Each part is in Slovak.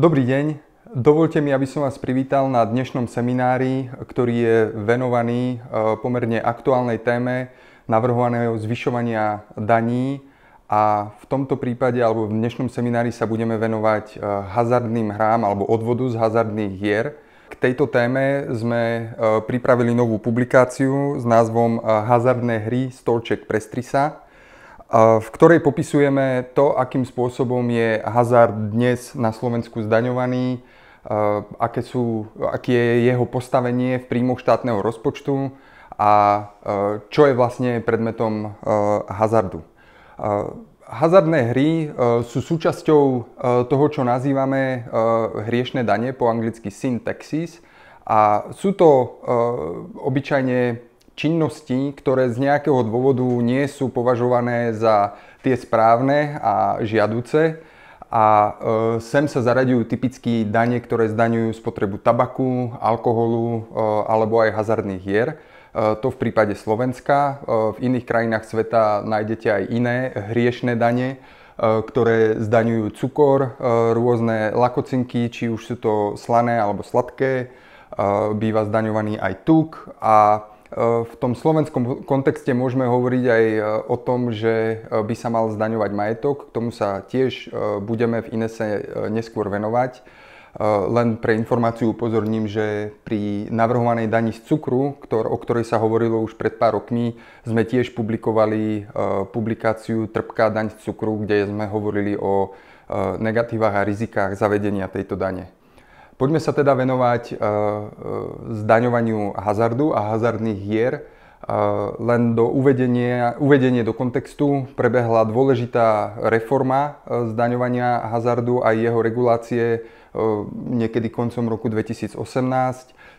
Dobrý deň. Dovolte mi, aby som vás privítal na dnešnom seminári, ktorý je venovaný e, pomerne aktuálnej téme navrhovaného zvyšovania daní. A v tomto prípade, alebo v dnešnom seminári sa budeme venovať e, hazardným hrám alebo odvodu z hazardných hier. K tejto téme sme e, pripravili novú publikáciu s názvom Hazardné hry Stolček Prestrisa v ktorej popisujeme to, akým spôsobom je hazard dnes na Slovensku zdaňovaný, aké sú, aké je jeho postavenie v príjmoch štátneho rozpočtu a čo je vlastne predmetom hazardu. Hazardné hry e, sú súčasťou e, toho, čo nazývame e, hriešne dane, po anglicky sin taxis, a sú to obyčajne činností, ktoré z nejakého dôvodu nie sú považované za tie správne a žiaduce. A e, sem sa zaraďujú typicky dane, ktoré zdaňujú spotrebu tabaku, alkoholu e, alebo aj hazardných hier. E, to v prípade Slovenska. V iných krajinách sveta nájdete aj iné hriešne dane, ktoré zdaňujú cukor, rôzne lakocinky, či už sú to slané alebo sladké. Býva zdaňovaný aj tuk a Eh, v tom slovenskom kontexte môžeme hovoriť aj eh, o tom, že eh, by sa mal zdaňovať majetok, k tomu sa tiež budeme v Inese neskôr venovať. Len pre informáciu upozorním, že pri navrhovanej dani z cukru, o ktorej sa hovorilo už pred pár rokmi, sme tiež publikovali publikáciu Trpká daň z cukru, kde sme hovorili o negatívach a rizikách zavedenia tejto dane. Poďme sa teda venovať eh, eh, zdaňovaniu hazardu a hazardných hier. Eh, len do uvedenia, uvedenie do kontextu prebehla dôležitá reforma zdaňovania hazardu a jeho regulácie niekedy koncom roku 2018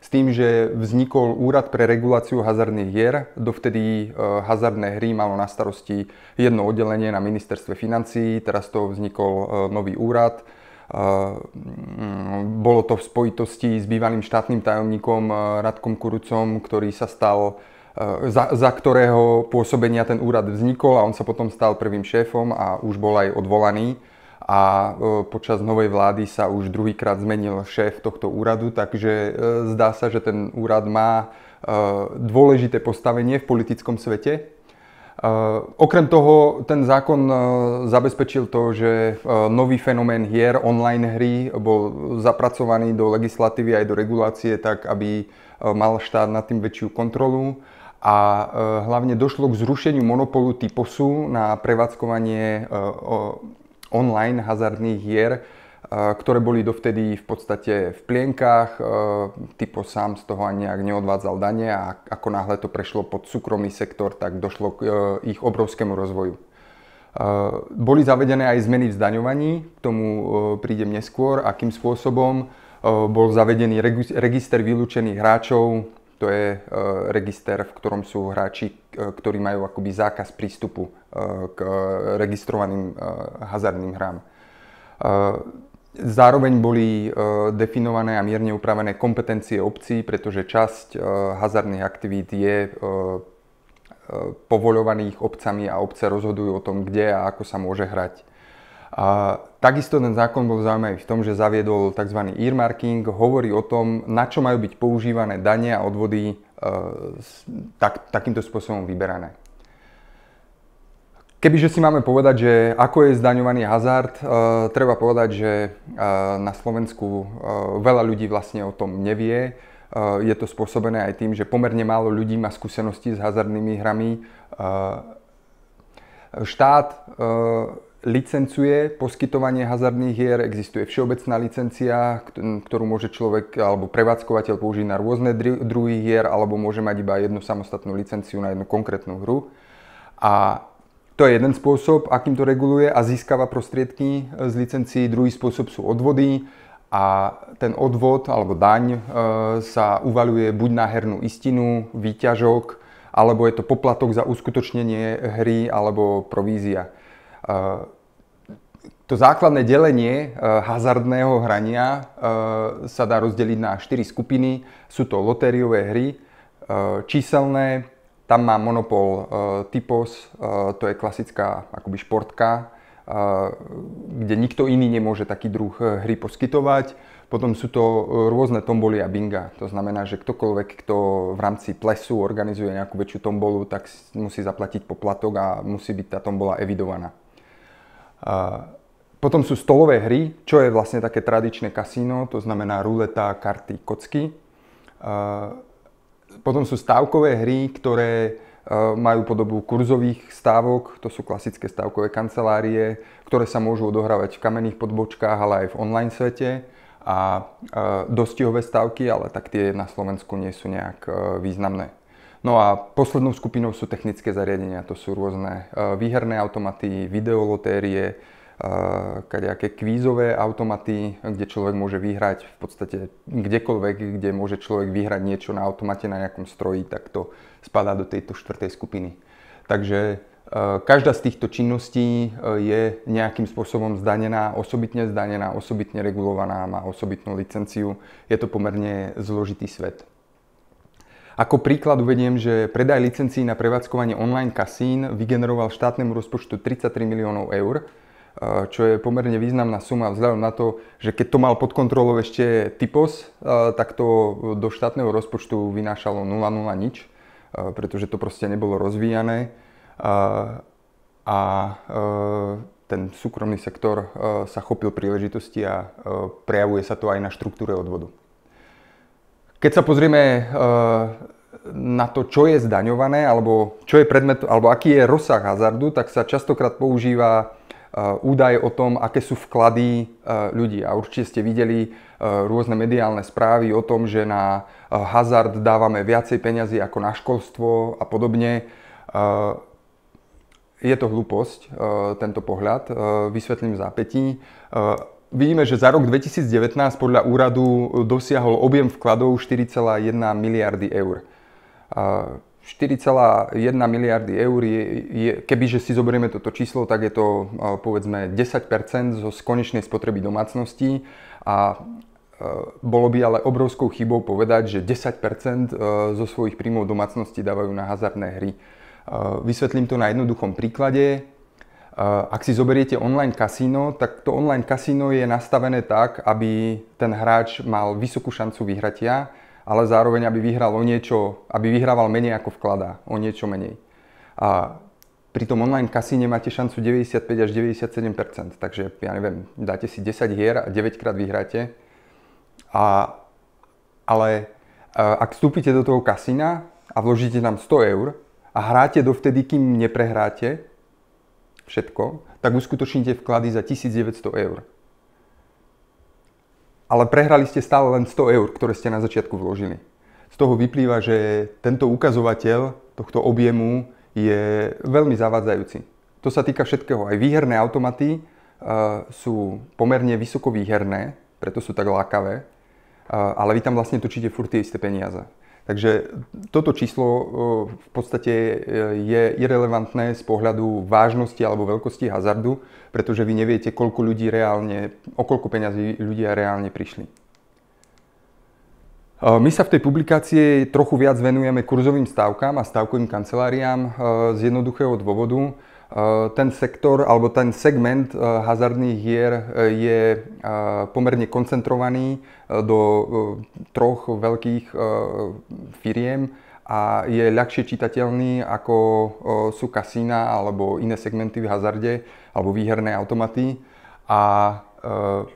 s tým, že vznikol Úrad pre reguláciu hazardných hier. Dovtedy hazardné hry malo na starosti jedno oddelenie na ministerstve financí, teraz to vznikol nový úrad Mm, bolo to v spojitosti s bývalým štátnym tajomníkom Radkom Kurucom, ktorý sa stal za, za ktorého pôsobenia ten úrad vznikol a on sa potom stal prvým šéfom a už bol aj odvolaný. A e, počas novej vlády sa už druhýkrát zmenil šéf tohto úradu, takže e, zdá sa, že ten úrad má e, dôležité postavenie v politickom svete Eh, okrem toho, ten zákon eh, zabezpečil to, že eh, nový fenomén hier, online hry, bol zapracovaný do legislatívy aj do regulácie tak, aby mal štát nad tým väčšiu kontrolu a hlavne došlo k zrušeniu monopolu typosu na prevádzkovanie online hazardných hier, ktoré boli dovtedy v podstate v plienkách. E, typo sám z toho ani nejak neodvádzal dane a ako náhle to prešlo pod súkromný sektor, tak došlo k e, ich obrovskému rozvoju. E, boli zavedené aj zmeny v zdaňovaní, k tomu prídem neskôr, akým spôsobom. Bol zavedený register vylúčených hráčov, to je register, v ktorom sú hráči, ktorí majú akoby zákaz prístupu k registrovaným hazardným hrám. Zároveň boli e, definované a mierne upravené kompetencie obcí, pretože časť e, hazardných aktivít je e, povoľovaných obcami a obce rozhodujú o tom, kde a ako sa môže hrať. A takisto ten zákon bol zaujímavý v tom, že zaviedol tzv. earmarking, hovorí o tom, na čo majú byť používané dane a odvody tak, takýmto spôsobom vyberané. Kebyže si máme povedať, že ako je zdaňovaný hazard, eh, treba povedať, že eh, na Slovensku eh, veľa ľudí vlastne o tom nevie. je to spôsobené aj tým, že pomerne málo ľudí má skúsenosti s hazardnými hrami. štát licencuje poskytovanie hazardných hier, existuje všeobecná licencia, ktorú môže človek alebo prevádzkovateľ použiť na rôzne druhy hier, alebo môže mať iba jednu samostatnú licenciu na jednu konkrétnu hru. A to je jeden spôsob, akým to reguluje a získava prostriedky e, z licencií. Druhý spôsob sú odvody a ten odvod alebo daň e, sa uvaluje buď na hernú istinu, výťažok, alebo je to poplatok za uskutočnenie hry alebo provízia. E, to základné delenie hazardného hrania sa dá rozdeliť na 4 skupiny. Sú to lotériové hry, číselné, tam má monopol e, Typos, e, to je klasická akoby športka, e, kde nikto iný nemôže taký druh hry poskytovať. Potom sú to rôzne tomboly a binga. To znamená, že ktokoľvek, kto v rámci plesu organizuje nejakú väčšiu tombolu, tak musí zaplatiť poplatok a musí byť tá tombola evidovaná. Potom sú stolové hry, čo je vlastne také tradičné kasíno, to znamená ruleta, karty, kocky potom sú stávkové hry, ktoré e, majú podobu kurzových stávok, to sú klasické stávkové kancelárie, ktoré sa môžu odohrávať v kamenných podbočkách, ale aj v online svete a e, dostihové stávky, ale tak tie na Slovensku nie sú nejak e, významné. No a poslednou skupinou sú technické zariadenia, to sú rôzne výherné automaty, videolotérie, kadejaké kvízové automaty, kde človek môže vyhrať v podstate kdekoľvek, kde môže človek vyhrať niečo na automate na nejakom stroji, tak to spadá do tejto štvrtej skupiny. Takže e, každá z týchto činností e, je nejakým spôsobom zdanená, osobitne zdanená, osobitne regulovaná, má osobitnú licenciu. Je to pomerne zložitý svet. Ako príklad uvediem, že predaj licencií na prevádzkovanie online kasín vygeneroval štátnemu rozpočtu 33 miliónov eur, Eh, čo je pomerne významná suma vzhľadom na to, že keď to mal pod kontrolou ešte Typos, eh, tak to do štátneho rozpočtu vynášalo 0,0 nič, eh, pretože to proste nebolo rozvíjané. A, a ten súkromný sektor sa chopil príležitosti a prejavuje sa to aj na štruktúre odvodu. Keď sa pozrieme na to, čo je zdaňované, alebo, čo je predmet, alebo aký je rozsah hazardu, tak sa častokrát používa Eh, údaje o tom, aké sú vklady eh, ľudí. A určite ste videli eh, rôzne mediálne správy o tom, že na hazard dávame viacej peňazí ako na školstvo a podobne. Je to hlúposť, tento pohľad. Vysvetlím v zápätí. Vidíme, že za rok 2019 podľa úradu dosiahol objem vkladov 4,1 miliardy eur. 4,1 miliardy eur je, je, kebyže si zoberieme toto číslo, tak je to povedzme 10 zo konečnej spotreby domácností a e, bolo by ale obrovskou chybou povedať, že 10 e, zo svojich príjmov domácnosti dávajú na hazardné hry. E, vysvetlím to na jednoduchom príklade. Ak si zoberiete online kasíno, tak to online kasíno je nastavené tak, aby ten hráč mal vysokú šancu vyhratia. Ja ale zároveň, aby vyhral o niečo, aby vyhrával menej ako vkladá, o niečo menej. A pri tom online kasíne máte šancu 95 až 97 takže ja neviem, dáte si 10 hier a 9 krát vyhráte. A, ale e, ak vstúpite do toho kasína a vložíte tam 100 eur a hráte dovtedy, kým neprehráte všetko, tak uskutočníte vklady za 1900 eur ale prehrali ste stále len 100 eur, ktoré ste na začiatku vložili. Z toho vyplýva, že tento ukazovateľ tohto objemu je veľmi zavádzajúci. To sa týka všetkého. Aj výherné automaty eh, sú pomerne vysoko výherné, preto sú tak lákavé, eh, ale vy tam vlastne točíte furt tie isté peniaze. Takže toto číslo e, v podstate e, je irrelevantné z pohľadu vážnosti alebo veľkosti hazardu, pretože vy neviete, koľko ľudí reálne, o koľko peňazí ľudia reálne prišli. E, my sa v tej publikácii trochu viac venujeme kurzovým stávkam a stávkovým kanceláriám z jednoduchého dôvodu, Eh, ten sektor alebo ten segment eh, hazardných hier eh, je pomerne koncentrovaný do troch veľkých firiem a je ľahšie čitateľný ako sú kasína alebo iné segmenty v hazarde alebo výherné automaty a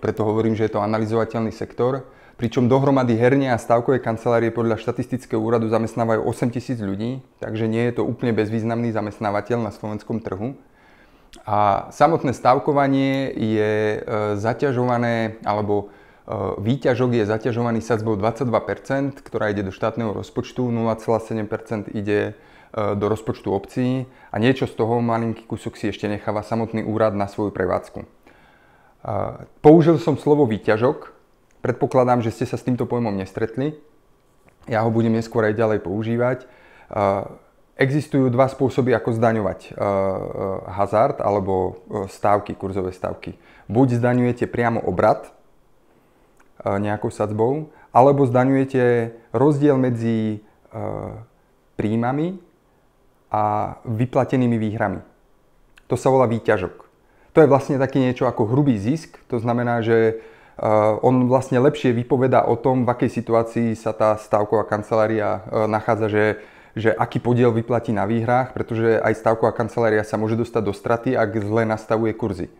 preto hovorím, že je to analyzovateľný sektor pričom dohromady hernie a stavkové kancelárie podľa štatistického úradu zamestnávajú 8 tisíc ľudí, takže nie je to úplne bezvýznamný zamestnávateľ na slovenskom trhu. A samotné stavkovanie je e, zaťažované, alebo e, výťažok je zaťažovaný sadzbou 22%, ktorá ide do štátneho rozpočtu, 0,7% ide e, do rozpočtu obcí a niečo z toho malinký kusok si ešte necháva samotný úrad na svoju prevádzku. Použil som slovo výťažok, Predpokladám, že ste sa s týmto pojmom nestretli. Ja ho budem neskôr aj ďalej používať. Eh, existujú dva spôsoby, ako zdaňovať eh, eh, hazard alebo stávky, kurzové stávky. Buď zdaňujete priamo obrad nejakou sadzbou, alebo zdaňujete rozdiel medzi príjmami a vyplatenými výhrami. To sa volá výťažok. To je vlastne taký niečo ako hrubý zisk, to znamená, že Eh, on vlastne lepšie vypoveda o tom, v akej situácii sa tá stavková kancelária eh, nachádza, že že aký podiel vyplatí na výhrách, pretože aj stavková kancelária sa môže dostať do straty, ak zle nastavuje kurzy.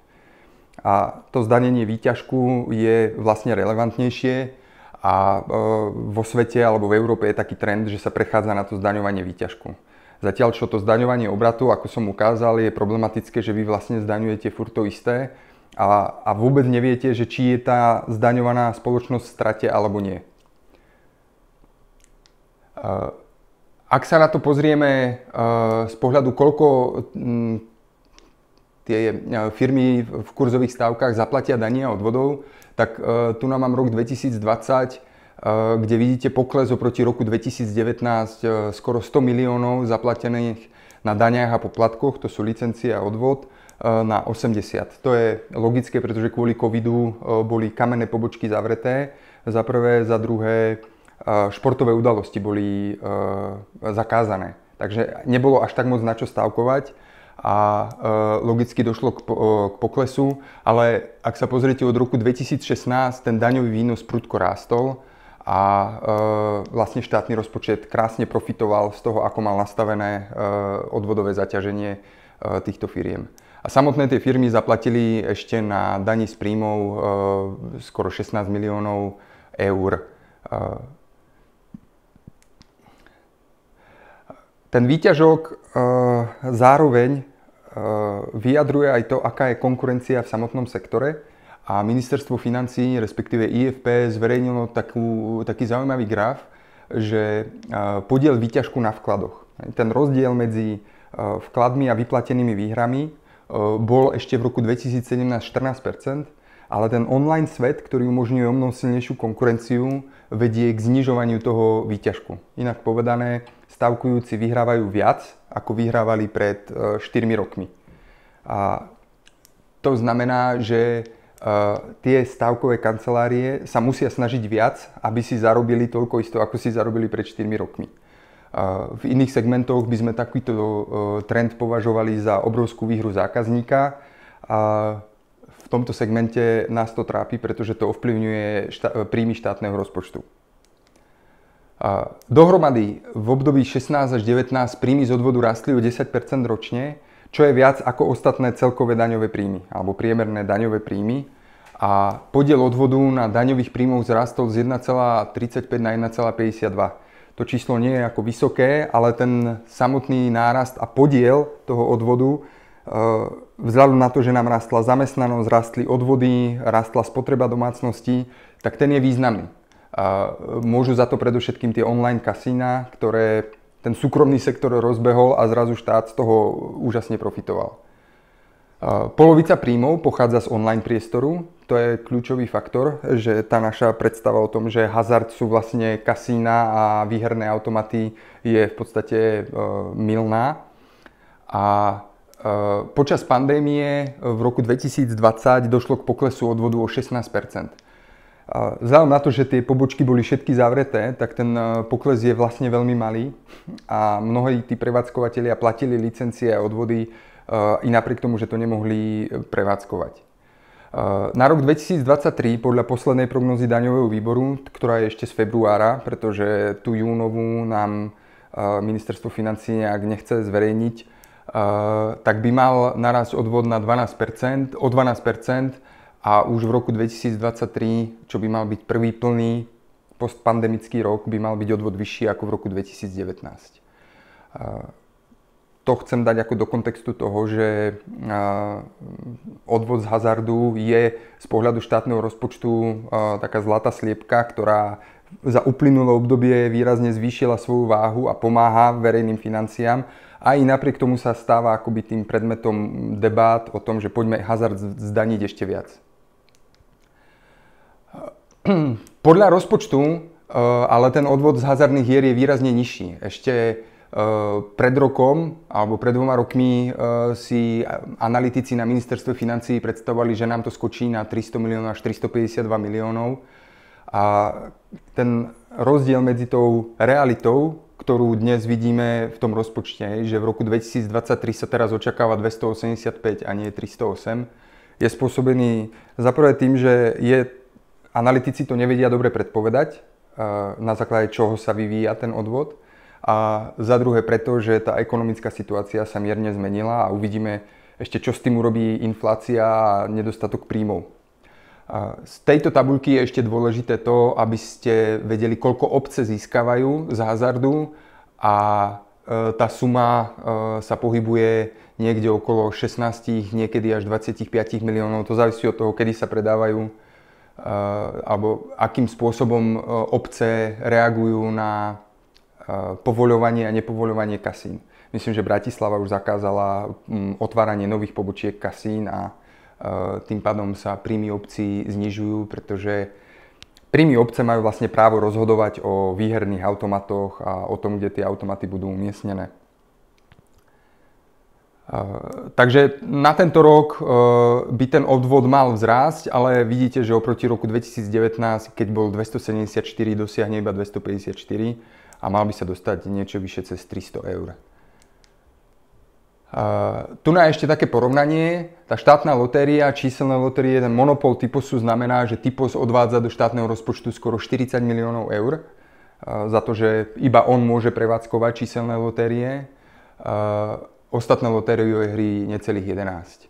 A to zdanenie výťažku je vlastne relevantnejšie a eh, vo svete alebo v Európe je taký trend, že sa prechádza na to zdaňovanie výťažku. Zatiaľ, čo to zdaňovanie obratu, ako som ukázal, je problematické, že vy vlastne zdaňujete furt to isté, a, a vôbec neviete, že či je tá zdaňovaná spoločnosť v strate alebo nie. Eh, ak sa na to pozrieme eh, z pohľadu, koľko hm, tie eh, firmy v kurzových stávkach zaplatia dania odvodov, tak tu nám mám rok 2020, kde vidíte pokles oproti roku 2019 skoro 100 miliónov zaplatených na daniach a poplatkoch, to sú licencie a odvod, e, na 80. To je logické, pretože kvôli covidu e, boli kamenné pobočky zavreté, za prvé, za druhé e, športové udalosti boli zakázané. Takže nebolo až tak moc na čo stávkovať a logicky došlo k, poklesu, ale ak sa pozriete od roku 2016, ten daňový výnos prudko rástol a e, vlastne štátny rozpočet krásne profitoval z toho, ako mal nastavené e, odvodové zaťaženie e, týchto firiem. A samotné tie firmy zaplatili ešte na dani z príjmov e, skoro 16 miliónov eur. E, ten výťažok e, zároveň e, vyjadruje aj to, aká je konkurencia v samotnom sektore a ministerstvo financí, respektíve IFP, zverejnilo takú, taký zaujímavý graf, že e, podiel výťažku na vkladoch. Ten rozdiel medzi e, vkladmi a vyplatenými výhrami e, bol ešte v roku 2017 14 ale ten online svet, ktorý umožňuje o mnoho silnejšiu konkurenciu, vedie k znižovaniu toho výťažku. Inak povedané, stavkujúci vyhrávajú viac, ako vyhrávali pred 4 rokmi. A to znamená, že tie stavkové kancelárie sa musia snažiť viac, aby si zarobili toľko isto, ako si zarobili pred 4 rokmi. V iných segmentoch by sme takýto e, trend považovali za obrovskú výhru zákazníka a v tomto segmente nás to trápi, pretože to ovplyvňuje šta- e, príjmy štátneho rozpočtu. Dohromady v období 16 až 19 príjmy z odvodu rastli o 10 ročne, čo je viac ako ostatné celkové daňové príjmy alebo priemerné daňové príjmy a podiel odvodu na daňových príjmov zrastol z 1,35 na 1,52. To číslo nie je ako vysoké, ale ten samotný nárast a podiel toho odvodu e, vzhľadom na to, že nám rastla zamestnanosť, rastli odvody, rastla spotreba domácností, tak ten je významný. E, môžu za to predovšetkým tie online kasína, ktoré ten súkromný sektor rozbehol a zrazu štát z toho úžasne profitoval. Polovica príjmov pochádza z online priestoru. To je kľúčový faktor, že tá naša predstava o tom, že hazard sú vlastne kasína a výherné automaty je v podstate e, milná. A e, počas pandémie v roku 2020 došlo k poklesu odvodu o 16 Vzhľadom na to, že tie pobočky boli všetky zavreté, tak ten e, pokles je vlastne veľmi malý a mnohí tí prevádzkovateľia platili licencie a odvody Uh, i napriek tomu, že to nemohli uh, prevádzkovať. Uh, na rok 2023 podľa poslednej prognozy daňového výboru, ktorá je ešte z februára, pretože tú júnovú nám ministerstvo financí nejak nechce zverejniť, tak by mal naraz odvod na 12%, o 12% a už v roku 2023, čo by mal byť prvý plný postpandemický rok, by mal byť odvod vyšší ako v roku 2019 to chcem dať ako do kontextu toho, že odvod z hazardu je z pohľadu štátneho rozpočtu taká zlatá sliepka, ktorá za uplynulé obdobie výrazne zvýšila svoju váhu a pomáha verejným financiám. a i napriek tomu sa stáva akoby tým predmetom debát o tom, že poďme hazard zdaniť ešte viac. Podľa rozpočtu ale ten odvod z hazardných hier je výrazne nižší. Ešte Eh, pred rokom, alebo pred dvoma rokmi eh, si eh, analytici na ministerstve financí predstavovali, že nám to skočí na 300 miliónov až 352 miliónov. A ten rozdiel medzi tou realitou, ktorú dnes vidíme v tom rozpočte, že v roku 2023 sa teraz očakáva 285 a nie 308, je spôsobený zaprvé tým, že je, analytici to nevedia dobre predpovedať, na základe čoho sa vyvíja ten odvod a za druhé preto, že tá ekonomická situácia sa mierne zmenila a uvidíme ešte, čo s tým urobí inflácia a nedostatok príjmov. Z tejto tabulky je ešte dôležité to, aby ste vedeli, koľko obce získavajú z hazardu a e, tá suma e, sa pohybuje niekde okolo 16, niekedy až 25 miliónov. To závisí od toho, kedy sa predávajú e, alebo akým spôsobom obce reagujú na povoľovanie a nepovoľovanie kasín. Myslím, že Bratislava už zakázala mm, otváranie nových pobočiek kasín a e, tým pádom sa príjmy obcí znižujú, pretože príjmy obce majú vlastne právo rozhodovať o výherných automatoch a o tom, kde tie automaty budú umiestnené. E, takže na tento rok e, by ten odvod mal vzrásť, ale vidíte, že oproti roku 2019, keď bol 274, dosiahne iba 254 a mal by sa dostať niečo vyššie cez 300 eur. Uh, tu na ešte také porovnanie. Tá štátna lotéria, číselné lotérie, ten monopol typosu znamená, že typos odvádza do štátneho rozpočtu skoro 40 miliónov eur uh, za to, že iba on môže prevádzkovať číselné lotérie. Uh, ostatné je hry necelých 11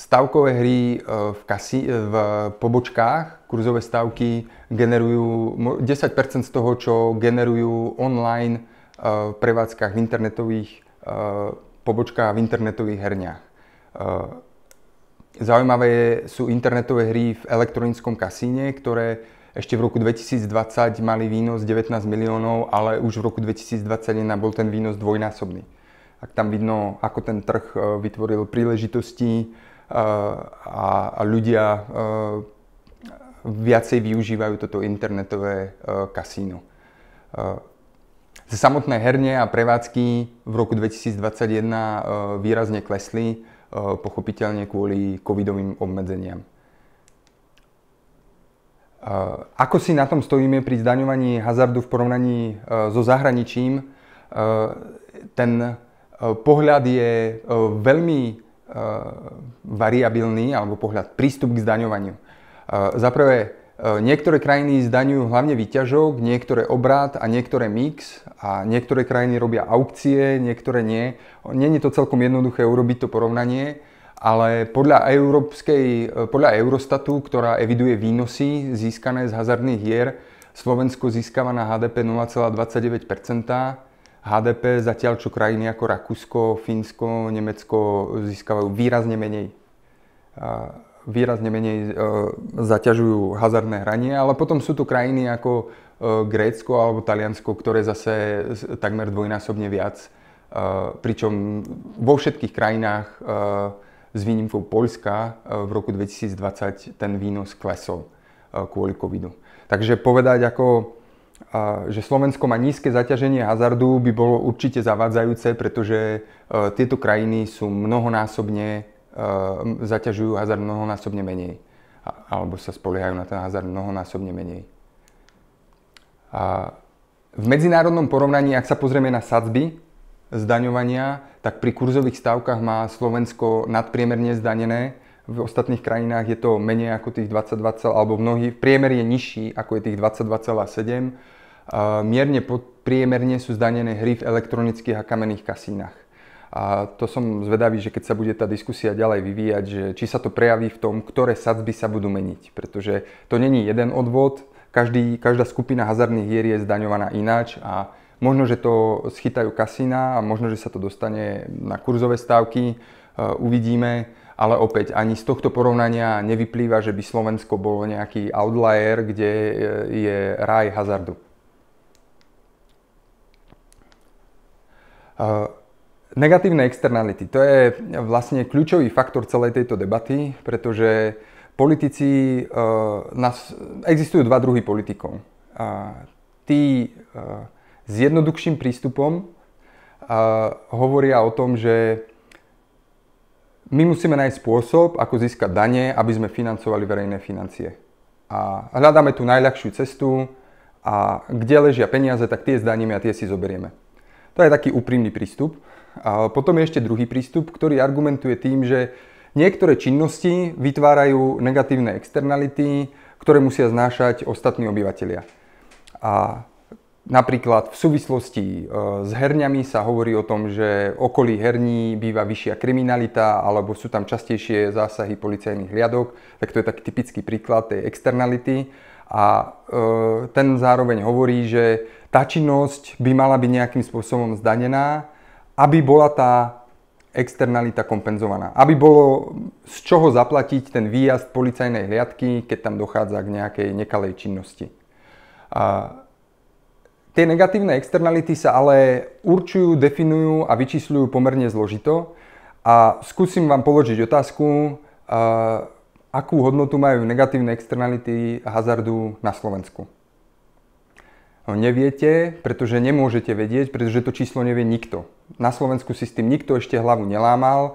stavkové hry eh, v, kasi, eh, v pobočkách, kurzové stavky generujú 10% z toho, čo generujú online eh, v prevádzkach v internetových pobočkách v internetových herniach. Zaujímavé sú internetové hry v elektronickom kasíne, ktoré ešte v roku 2020 mali výnos 19 miliónov, ale už v roku 2021 bol ten výnos dvojnásobný. Ak tam vidno, ako ten trh vytvoril príležitosti, Eh, a, a ľudia eh, viacej využívajú toto internetové eh, kasíno. samotné herne a prevádzky v roku 2021 výrazne klesli, pochopiteľne kvôli covidovým obmedzeniam. Ako si na tom stojíme pri zdaňovaní hazardu v porovnaní so zahraničím? Ten pohľad je veľmi Eh, variabilný alebo pohľad, prístup k zdaňovaniu. Eh, za prvé, eh, niektoré krajiny zdaňujú hlavne výťažok, niektoré obrát a niektoré mix a niektoré krajiny robia aukcie, niektoré nie. Není to celkom jednoduché urobiť to porovnanie, ale podľa, Európskej, podľa Eurostatu, ktorá eviduje výnosy získané z hazardných hier, Slovensko získava na HDP 0,29 HDP, zatiaľ čo krajiny ako Rakúsko, Fínsko, Nemecko získavajú výrazne menej výrazne menej e, zaťažujú hazardné hranie, ale potom sú tu krajiny ako e, Grécko alebo Taliansko, ktoré zase takmer dvojnásobne viac, e, pričom vo všetkých krajinách s výnimkou Polska v roku 2020 ten výnos klesol kvôli covidu. Takže povedať ako že Slovensko má nízke zaťaženie hazardu, by bolo určite zavádzajúce, pretože e, tieto krajiny sú mnohonásobne, e, zaťažujú hazard mnohonásobne menej. Alebo sa spoliehajú na ten hazard mnohonásobne menej. A v medzinárodnom porovnaní, ak sa pozrieme na sadzby zdaňovania, tak pri kurzových stavkách má Slovensko nadpriemerne zdanené v ostatných krajinách je to menej ako tých 22, alebo mnohých priemer je nižší ako je tých 22,7. Mierne podpriemerne sú zdanené hry v elektronických a kamenných kasínach. A to som zvedavý, že keď sa bude tá diskusia ďalej vyvíjať, že či sa to prejaví v tom, ktoré sadzby sa budú meniť. Pretože to není jeden odvod, každý, každá skupina hazardných hier je zdaňovaná ináč a možno, že to schytajú kasína a možno, že sa to dostane na kurzové stávky, uvidíme ale opäť ani z tohto porovnania nevyplýva, že by Slovensko bolo nejaký outlier, kde e, je raj hazardu. E, Negatívne externality. To je vlastne kľúčový faktor celej tejto debaty, pretože politici, e, existujú dva druhy politikov. Tí s jednoduchším prístupom hovoria o tom, že my musíme nájsť spôsob, ako získať dane, aby sme financovali verejné financie. A hľadáme tú najľahšiu cestu a kde ležia peniaze, tak tie zdaníme a tie si zoberieme. To je taký úprimný prístup. A potom je ešte druhý prístup, ktorý argumentuje tým, že niektoré činnosti vytvárajú negatívne externality, ktoré musia znášať ostatní obyvateľia. A Napríklad v súvislosti e, s herňami sa hovorí o tom, že okolí herní býva vyššia kriminalita alebo sú tam častejšie zásahy policajných hliadok, tak to je taký typický príklad tej externality. A e, ten zároveň hovorí, že tá činnosť by mala byť nejakým spôsobom zdanená, aby bola tá externalita kompenzovaná. Aby bolo z čoho zaplatiť ten výjazd policajnej hliadky, keď tam dochádza k nejakej nekalej činnosti. A Tie negatívne externality sa ale určujú, definujú a vyčísľujú pomerne zložito. A skúsim vám položiť otázku, akú hodnotu majú negatívne externality hazardu na Slovensku. No, neviete, pretože nemôžete vedieť, pretože to číslo nevie nikto. Na Slovensku si s tým nikto ešte hlavu nelámal. E,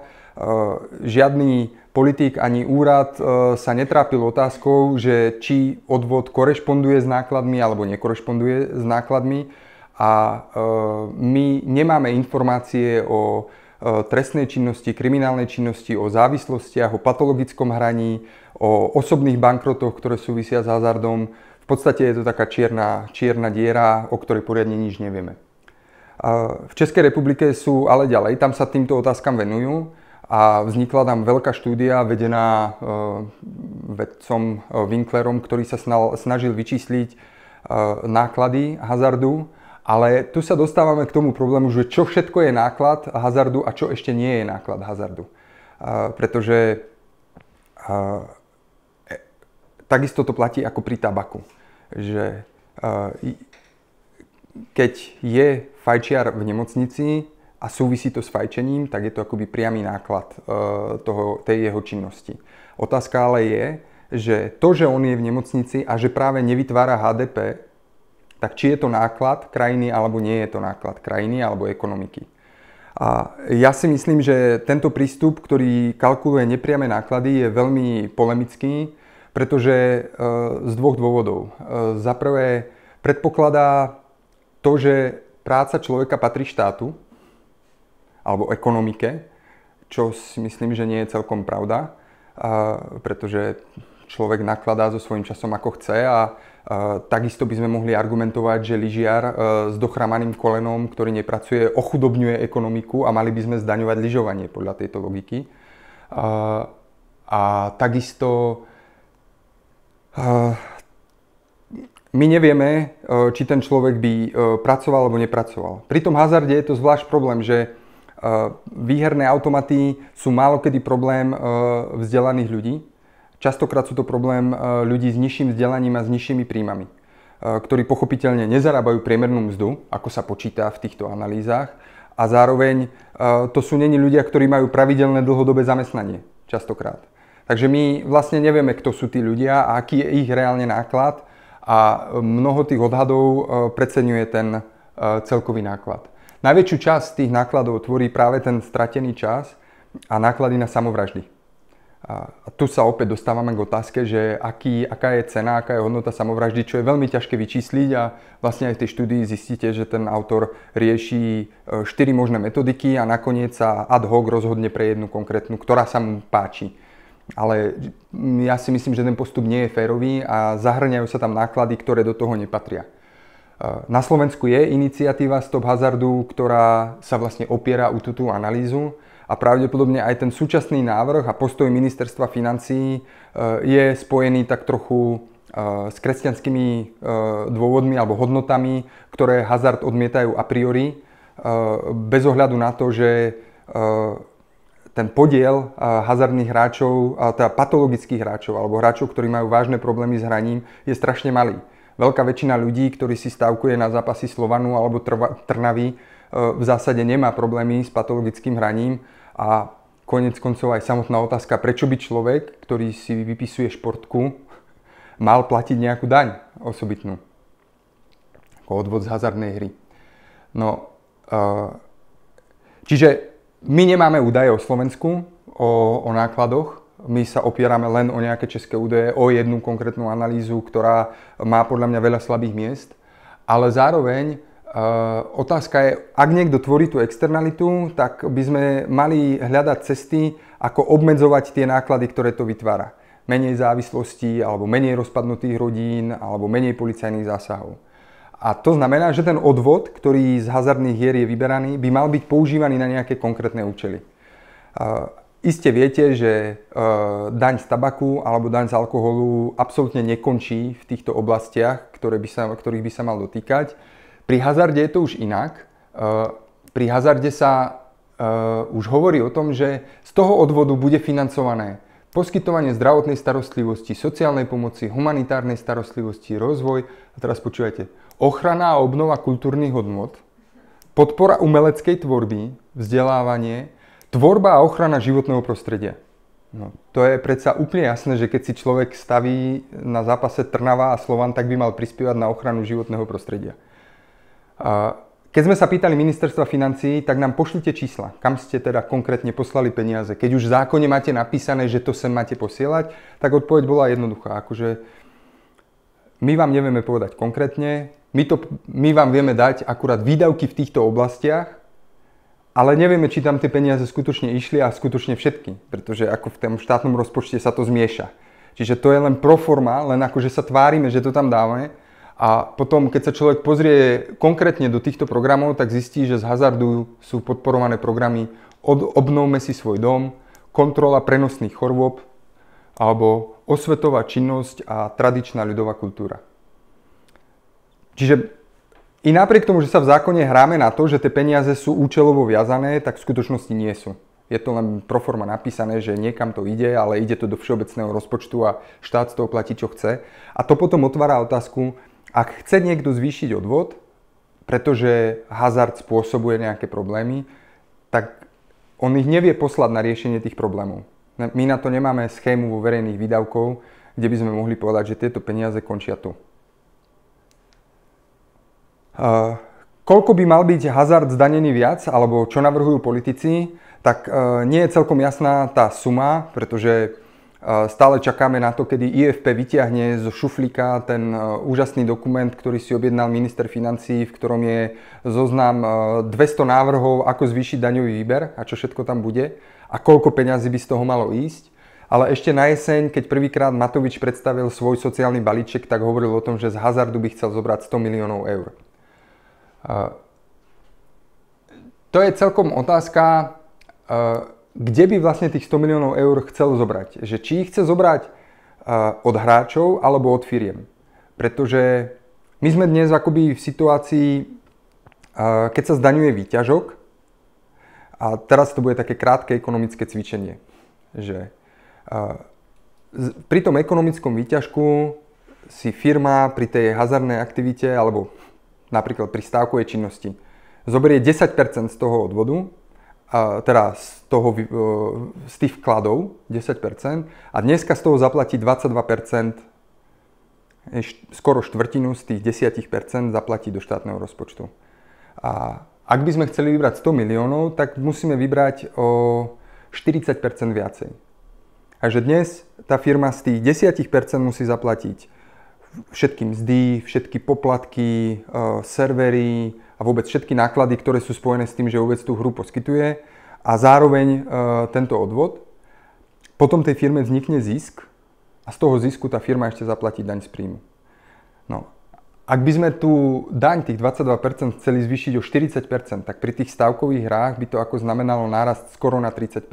žiadny Politik ani úrad e, sa netrápil otázkou, že či odvod korešponduje s nákladmi alebo nekorešponduje s nákladmi a e, my nemáme informácie o e, trestnej činnosti, kriminálnej činnosti, o závislostiach, o patologickom hraní, o osobných bankrotoch, ktoré súvisia s hazardom. V podstate je to taká čierna, čierna diera, o ktorej poriadne nič nevieme. V Českej republike sú ale ďalej, tam sa týmto otázkam venujú a vznikla tam veľká štúdia vedená eh, vedcom eh, Winklerom, ktorý sa snažil vyčísliť eh, náklady hazardu, ale tu sa dostávame k tomu problému, že čo všetko je náklad hazardu a čo ešte nie je náklad hazardu. Pretože e, takisto to platí ako pri tabaku, že keď je fajčiar v nemocnici, a súvisí to s fajčením, tak je to akoby priamy náklad e, toho, tej jeho činnosti. Otázka ale je, že to, že on je v nemocnici a že práve nevytvára HDP, tak či je to náklad krajiny alebo nie je to náklad krajiny alebo ekonomiky. A ja si myslím, že tento prístup, ktorý kalkuluje nepriame náklady, je veľmi polemický, pretože e, z dvoch dôvodov. E, za prvé, predpokladá to, že práca človeka patrí štátu, alebo ekonomike, čo si myslím, že nie je celkom pravda, pretože človek nakladá so svojím časom ako chce a takisto by sme mohli argumentovať, že lyžiar e, s dochramaným kolenom, ktorý nepracuje, ochudobňuje ekonomiku a mali by sme zdaňovať lyžovanie podľa tejto logiky. A takisto e, my nevieme, e, či ten človek by pracoval alebo nepracoval. Pri tom hazarde je to zvlášť problém, že Eh, výherné automaty sú málokedy problém eh, vzdelaných ľudí. Častokrát sú to problém eh, ľudí s nižším vzdelaním a s nižšími príjmami, ktorí pochopiteľne nezarábajú priemernú mzdu, ako sa počíta v týchto analýzach, a zároveň to sú není ľudia, ktorí majú pravidelné dlhodobé zamestnanie, častokrát. Takže my vlastne nevieme, kto sú tí ľudia a aký je ich reálne náklad a mnoho tých odhadov preceňuje ten celkový náklad. Najväčšiu časť tých nákladov tvorí práve ten stratený čas a náklady na samovraždy. A tu sa opäť dostávame k otázke, že aký, aká je cena, aká je hodnota samovraždy, čo je veľmi ťažké vyčísliť a vlastne aj v tej štúdii zistíte, že ten autor rieši 4 e, možné metodiky a nakoniec sa ad hoc rozhodne pre jednu konkrétnu, ktorá sa mu páči. Ale ja si myslím, že ten postup nie je férový a zahrňajú sa tam náklady, ktoré do toho nepatria. Eh, na Slovensku je iniciatíva Stop hazardu, ktorá sa vlastne opiera u túto analýzu a pravdepodobne aj ten súčasný návrh a postoj ministerstva financí eh, je spojený tak trochu eh, s kresťanskými dôvodmi alebo hodnotami, ktoré hazard odmietajú a priori, bez ohľadu na to, že ten podiel hazardných hráčov, teda patologických hráčov alebo hráčov, ktorí majú vážne problémy s hraním, je strašne malý veľká väčšina ľudí, ktorí si stavkuje na zápasy Slovanu alebo Trnavy, e, v zásade nemá problémy s patologickým hraním a konec koncov aj samotná otázka, prečo by človek, ktorý si vypisuje športku, mal platiť nejakú daň osobitnú ako odvod z hazardnej hry. No, e, čiže my nemáme údaje o Slovensku, o, o nákladoch, my sa opierame len o nejaké české údaje, o jednu konkrétnu analýzu, ktorá má podľa mňa veľa slabých miest. Ale zároveň e, otázka je, ak niekto tvorí tú externalitu, tak by sme mali hľadať cesty, ako obmedzovať tie náklady, ktoré to vytvára. Menej závislostí, alebo menej rozpadnutých rodín, alebo menej policajných zásahov. A to znamená, že ten odvod, ktorý z hazardných hier je vyberaný, by mal byť používaný na nejaké konkrétne účely. E, Iste viete, že e, daň z tabaku alebo daň z alkoholu absolútne nekončí v týchto oblastiach, ktoré by sa, ktorých by sa mal dotýkať. Pri hazarde je to už inak. E, pri hazarde sa e, už hovorí o tom, že z toho odvodu bude financované poskytovanie zdravotnej starostlivosti, sociálnej pomoci, humanitárnej starostlivosti, rozvoj, a teraz počúvajte, ochrana a obnova kultúrnych hodnot, podpora umeleckej tvorby, vzdelávanie Tvorba a ochrana životného prostredia. No, to je predsa úplne jasné, že keď si človek staví na zápase Trnava a Slovan, tak by mal prispievať na ochranu životného prostredia. Keď sme sa pýtali ministerstva financí, tak nám pošlite čísla, kam ste teda konkrétne poslali peniaze. Keď už v zákone máte napísané, že to sem máte posielať, tak odpoveď bola jednoduchá. Akože my vám nevieme povedať konkrétne, my, to, my vám vieme dať akurát výdavky v týchto oblastiach, ale nevieme, či tam tie peniaze skutočne išli a skutočne všetky, pretože ako v tom štátnom rozpočte sa to zmieša. Čiže to je len proforma, len akože sa tvárime, že to tam dávame a potom, keď sa človek pozrie konkrétne do týchto programov, tak zistí, že z hazardu sú podporované programy od Obnovme si svoj dom, kontrola prenosných chorôb alebo osvetová činnosť a tradičná ľudová kultúra. Čiže i napriek tomu, že sa v zákone hráme na to, že tie peniaze sú účelovo viazané, tak v skutočnosti nie sú. Je to len proforma napísané, že niekam to ide, ale ide to do všeobecného rozpočtu a štát z toho platí, čo chce. A to potom otvára otázku, ak chce niekto zvýšiť odvod, pretože hazard spôsobuje nejaké problémy, tak on ich nevie poslať na riešenie tých problémov. My na to nemáme schému vo verejných výdavkov, kde by sme mohli povedať, že tieto peniaze končia tu. Koľko by mal byť hazard zdanený viac, alebo čo navrhujú politici, tak e, nie je celkom jasná tá suma, pretože e, stále čakáme na to, kedy IFP vyťahne zo šuflíka ten e, úžasný dokument, ktorý si objednal minister financí, v ktorom je zoznam 200 návrhov, ako zvýšiť daňový výber a čo všetko tam bude a koľko peňazí by z toho malo ísť. Ale ešte na jeseň, keď prvýkrát Matovič predstavil svoj sociálny balíček, tak hovoril o tom, že z hazardu by chcel zobrať 100 miliónov eur. To je celkom otázka, kde by vlastne tých 100 miliónov eur chcel zobrať. Že či ich chce zobrať od hráčov alebo od firiem. Pretože my sme dnes akoby v situácii, keď sa zdaňuje výťažok, a teraz to bude také krátke ekonomické cvičenie, že pri tom ekonomickom výťažku si firma pri tej hazardnej aktivite alebo napríklad pri stávkovej činnosti, zoberie 10% z toho odvodu, teda z, toho, e, z tých vkladov 10% a dneska z toho zaplatí 22%, e, skoro štvrtinu z tých 10% zaplatí do štátneho rozpočtu. A ak by sme chceli vybrať 100 miliónov, tak musíme vybrať o 40% viacej. A že dnes tá firma z tých 10% musí zaplatiť všetky mzdy, všetky poplatky, e, servery a vôbec všetky náklady, ktoré sú spojené s tým, že vôbec tú hru poskytuje a zároveň e, tento odvod. Potom tej firme vznikne zisk a z toho zisku tá firma ešte zaplatí daň z príjmu. No. Ak by sme tú daň, tých 22%, chceli zvýšiť o 40%, tak pri tých stavkových hrách by to ako znamenalo nárast skoro na 30%.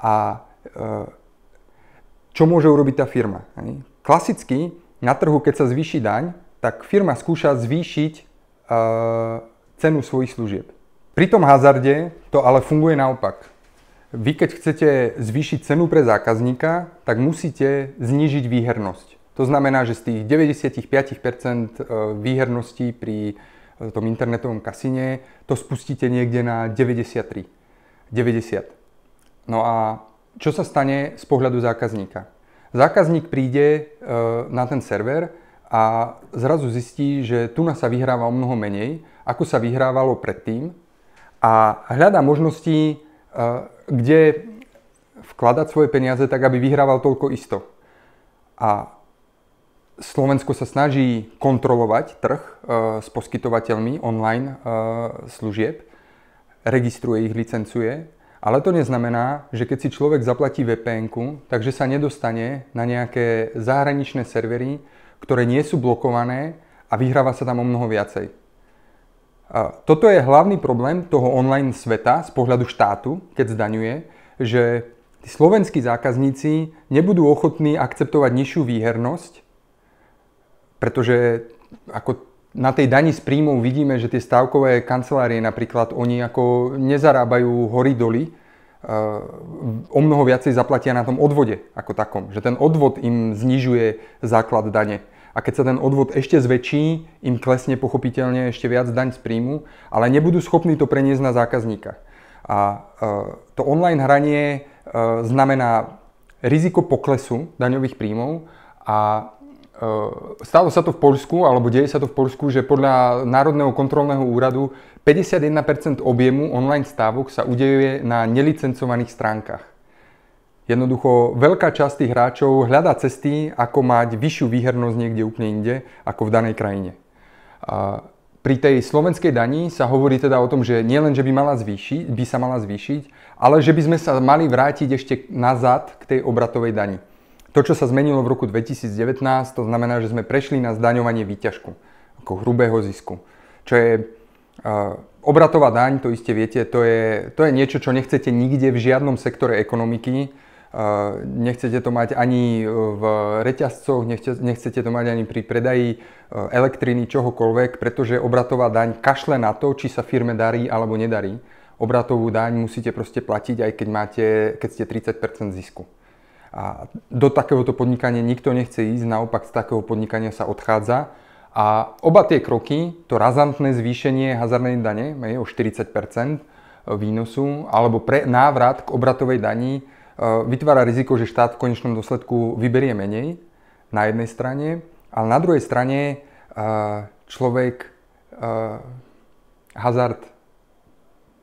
A e, čo môže urobiť tá firma? Klasicky na trhu, keď sa zvýši daň, tak firma skúša zvýšiť e, cenu svojich služieb. Pri tom hazarde to ale funguje naopak. Vy keď chcete zvýšiť cenu pre zákazníka, tak musíte znížiť výhernosť. To znamená, že z tých 95% e, výhernosti pri e, tom internetovom kasine to spustíte niekde na 93, 90. No a čo sa stane z pohľadu zákazníka? Zákazník príde e, na ten server a zrazu zistí, že tu sa vyhráva o mnoho menej, ako sa vyhrávalo predtým a hľadá možnosti, e, kde vkladať svoje peniaze tak, aby vyhrával toľko isto. A Slovensko sa snaží kontrolovať trh e, s poskytovateľmi online služieb, registruje ich, licencuje ale to neznamená, že keď si človek zaplatí vpn takže sa nedostane na nejaké zahraničné servery, ktoré nie sú blokované a vyhráva sa tam o mnoho viacej. Toto je hlavný problém toho online sveta z pohľadu štátu, keď zdaňuje, že tí slovenskí zákazníci nebudú ochotní akceptovať nižšiu výhernosť, pretože ako na tej dani z príjmou vidíme, že tie stávkové kancelárie napríklad, oni ako nezarábajú hory doly, e, o mnoho viacej zaplatia na tom odvode ako takom. Že ten odvod im znižuje základ dane. A keď sa ten odvod ešte zväčší, im klesne pochopiteľne ešte viac daň z príjmu, ale nebudú schopní to preniesť na zákazníka. A e, to online hranie e, znamená riziko poklesu daňových príjmov a E, stalo sa to v Polsku, alebo deje sa to v Polsku, že podľa Národného kontrolného úradu 51% objemu online stávok sa udejuje na nelicencovaných stránkach. Jednoducho, veľká časť tých hráčov hľadá cesty, ako mať vyššiu výhernosť niekde úplne inde, ako v danej krajine. A pri tej slovenskej dani sa hovorí teda o tom, že nielen, že by, mala zvýšiť, by sa mala zvýšiť, ale že by sme sa mali vrátiť ešte nazad k tej obratovej dani. To, čo sa zmenilo v roku 2019, to znamená, že sme prešli na zdaňovanie výťažku, ako hrubého zisku, čo je obratová daň, to iste viete, to je, to je niečo, čo nechcete nikde v žiadnom sektore ekonomiky, nechcete to mať ani v reťazcoch, nechcete, to mať ani pri predaji e, elektriny, čohokoľvek, pretože obratová daň kašle na to, či sa firme darí alebo nedarí. Obratovú daň musíte proste platiť, aj keď, máte, keď ste 30% zisku. A do takéhoto podnikania nikto nechce ísť, naopak z takého podnikania sa odchádza. A oba tie kroky, to razantné zvýšenie hazardnej dane je o 40 e, výnosu, alebo pre návrat k obratovej dani e, vytvára riziko, že štát v konečnom dôsledku vyberie menej na jednej strane, ale na druhej strane e, človek hazard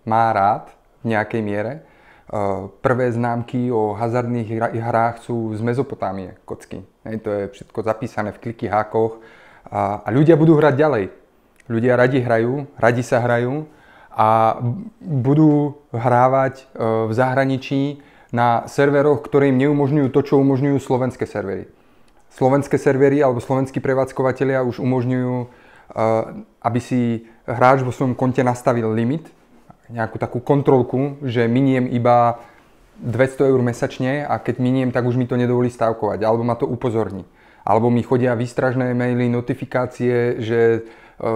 má rád v nejakej miere Eh, prvé známky o hazardných hrách sú z Mezopotámie, kocky. Hej, to je všetko zapísané v kliky hákoch a, a ľudia budú hrať ďalej. Ľudia radi hrajú, radi sa hrajú a budú hrávať eh, v zahraničí na serveroch, ktoré im neumožňujú to, čo umožňujú slovenské servery. Slovenské servery alebo slovenskí prevádzkovateľia už umožňujú, eh, aby si hráč vo svojom konte nastavil limit nejakú takú kontrolku, že miniem iba 200 eur mesačne a keď miniem, tak už mi to nedovolí stávkovať, alebo ma to upozorní. Alebo mi chodia výstražné maily, notifikácie, že e,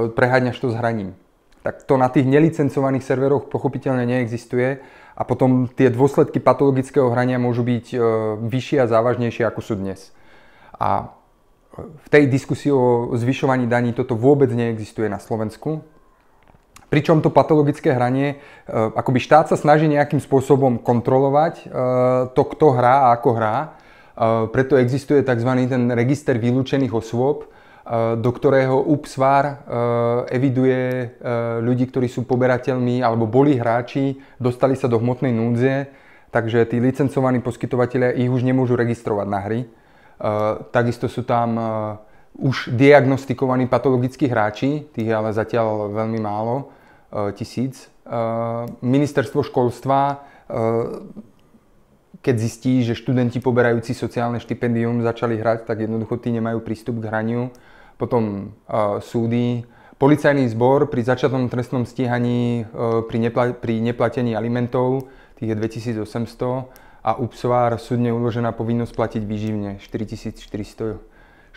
preháňaš to s hraním. Tak to na tých nelicencovaných serveroch pochopiteľne neexistuje a potom tie dôsledky patologického hrania môžu byť e, vyššie a závažnejšie ako sú dnes. A v tej diskusii o zvyšovaní daní toto vôbec neexistuje na Slovensku. Pričom to patologické hranie, e, akoby štát sa snaží nejakým spôsobom kontrolovať e, to, kto hrá a ako hrá. E, preto existuje tzv. ten register vylúčených osôb, do ktorého UPSVAR eviduje ľudí, ktorí sú poberateľmi alebo boli hráči, dostali sa do hmotnej núdze, takže tí licencovaní poskytovateľia ich už nemôžu registrovať na hry. Takisto sú tam už diagnostikovaní patologickí hráči, tých je ale zatiaľ veľmi málo, e, tisíc. E, Ministerstvo školstva, e, keď zistí, že študenti poberajúci sociálne štipendium začali hrať, tak jednoducho tí nemajú prístup k hraniu. Potom súdy, policajný zbor pri začiatnom trestnom stíhaní pri, nepla- pri neplatení alimentov, tých je 2800 a UPSOVÁR súdne uložená povinnosť platiť výživne 4400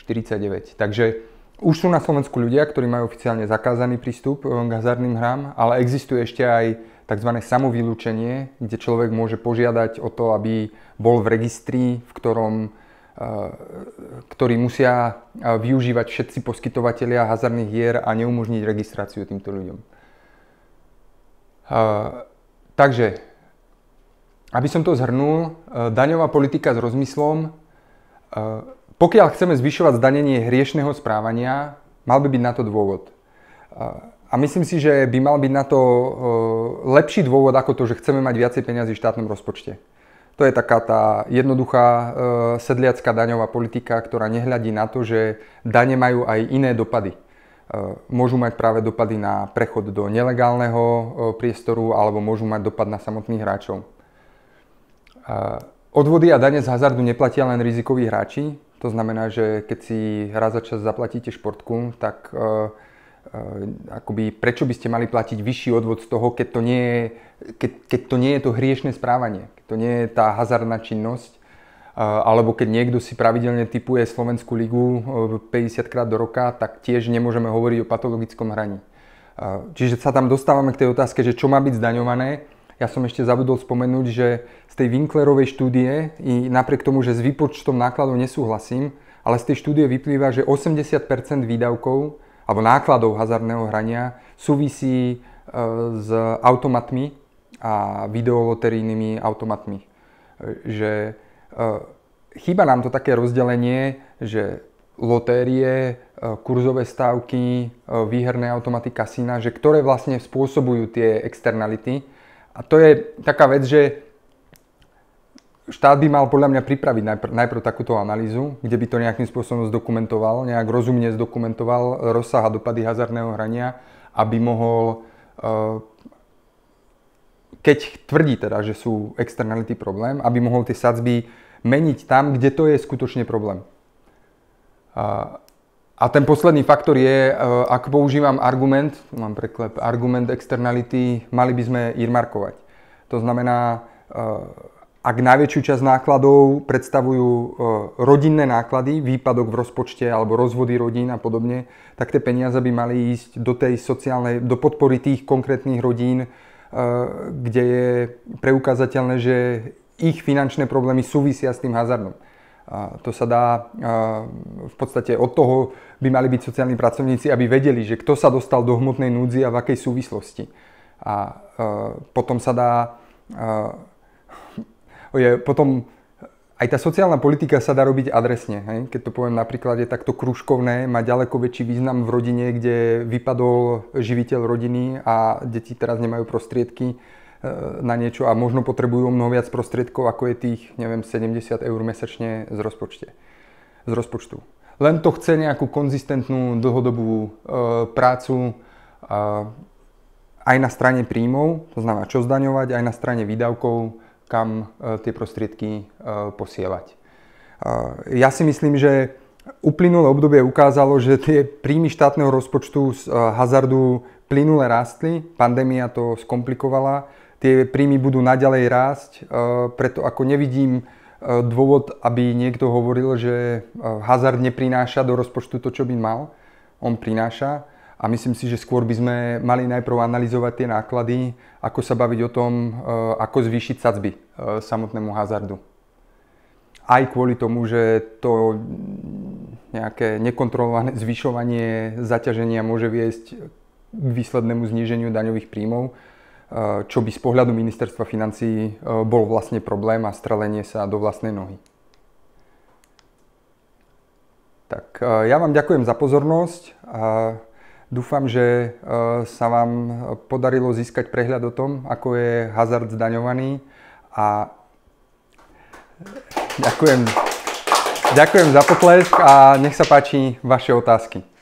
49. Takže už sú na Slovensku ľudia, ktorí majú oficiálne zakázaný prístup eh, k hazardným hrám, ale existuje ešte aj tzv. samovylúčenie, kde človek môže požiadať o to, aby bol v registri, v ktorom eh, ktorý musia eh, využívať všetci poskytovateľia hazardných hier a neumožniť registráciu týmto ľuďom. Takže, aby som to zhrnul, daňová politika s rozmyslom pokiaľ chceme zvyšovať zdanenie hriešného správania, mal by byť na to dôvod. A myslím si, že by mal byť na to e, lepší dôvod ako to, že chceme mať viacej peniazy v štátnom rozpočte. To je taká tá jednoduchá e, sedliacká daňová politika, ktorá nehľadí na to, že dane majú aj iné dopady e, môžu mať práve dopady na prechod do nelegálneho priestoru alebo môžu mať dopad na samotných hráčov. Odvody a dane z hazardu neplatia len rizikoví hráči, to znamená, že keď si raz za čas zaplatíte športku, tak uh, akoby, prečo by ste mali platiť vyšší odvod z toho, keď to nie je, keď, keď to, nie je to hriešne správanie, keď to nie je tá hazardná činnosť, e, alebo keď niekto si pravidelne typuje Slovenskú ligu 50 krát do roka, tak tiež nemôžeme hovoriť o patologickom hraní. Čiže sa tam dostávame k tej otázke, že čo má byť zdaňované ja som ešte zabudol spomenúť, že z tej Winklerovej štúdie, i napriek tomu, že s výpočtom nákladov nesúhlasím, ale z tej štúdie vyplýva, že 80% výdavkov alebo nákladov hazardného hrania súvisí e, s automatmi a videoloterijnými automatmi. E, že e, chýba nám to také rozdelenie, že lotérie, kurzové stávky, výherné automaty kasína, že ktoré vlastne spôsobujú tie externality a to je taká vec, že štát by mal podľa mňa pripraviť najpr- najprv takúto analýzu, kde by to nejakým spôsobom zdokumentoval, nejak rozumne zdokumentoval rozsah a dopady hazardného hrania, aby mohol, eh, keď tvrdí teda, že sú externality problém, aby mohol tie sadzby meniť tam, kde to je skutočne problém. A ten posledný faktor je, e, ak používam argument, mám preklep, argument externality, mali by sme irmarkovať. To znamená, e, ak najväčšiu časť nákladov predstavujú e, rodinné náklady, výpadok v rozpočte alebo rozvody rodín a podobne, tak tie peniaze by mali ísť do tej sociálnej, do podpory tých konkrétnych rodín, kde je preukázateľné, že ich finančné problémy súvisia s tým hazardom. To sa dá v podstate od toho by mali byť sociálni pracovníci, aby vedeli, že kto sa dostal do hmotnej núdzi a v akej súvislosti. A e, potom sa dá e, je, potom aj tá sociálna politika sa dá robiť adresne. Hej? Keď to poviem napríklad je takto kružkovné má ďaleko väčší význam v rodine, kde vypadol živiteľ rodiny a deti teraz nemajú prostriedky Eh, na niečo a možno potrebujú mnoho viac prostriedkov, ako je tých, neviem, 70 eur mesačne z, rozpočte, z rozpočtu. Len to chce nejakú konzistentnú dlhodobú eh, prácu eh, aj na strane príjmov, to znamená čo zdaňovať, aj na strane výdavkov, kam tie prostriedky posielať. Ja si myslím, že uplynulé obdobie ukázalo, že tie príjmy štátneho rozpočtu z hazardu plynule rástli, pandémia to skomplikovala tie príjmy budú naďalej rásť, e, preto ako nevidím e, dôvod, aby niekto hovoril, že e, hazard neprináša do rozpočtu to, čo by mal. On prináša a myslím si, že skôr by sme mali najprv analyzovať tie náklady, ako sa baviť o tom, ako zvýšiť sadzby samotnému hazardu. Aj kvôli tomu, že to nejaké nekontrolované zvyšovanie zaťaženia môže viesť k výslednému zníženiu daňových príjmov, Eh, čo by z pohľadu ministerstva financí eh, bol vlastne problém a strelenie sa do vlastnej nohy. Tak eh, ja vám ďakujem za pozornosť a dúfam, že sa vám podarilo získať prehľad o tom, ako je hazard zdaňovaný a ďakujem, ďakujem za potlesk a nech sa páči vaše otázky.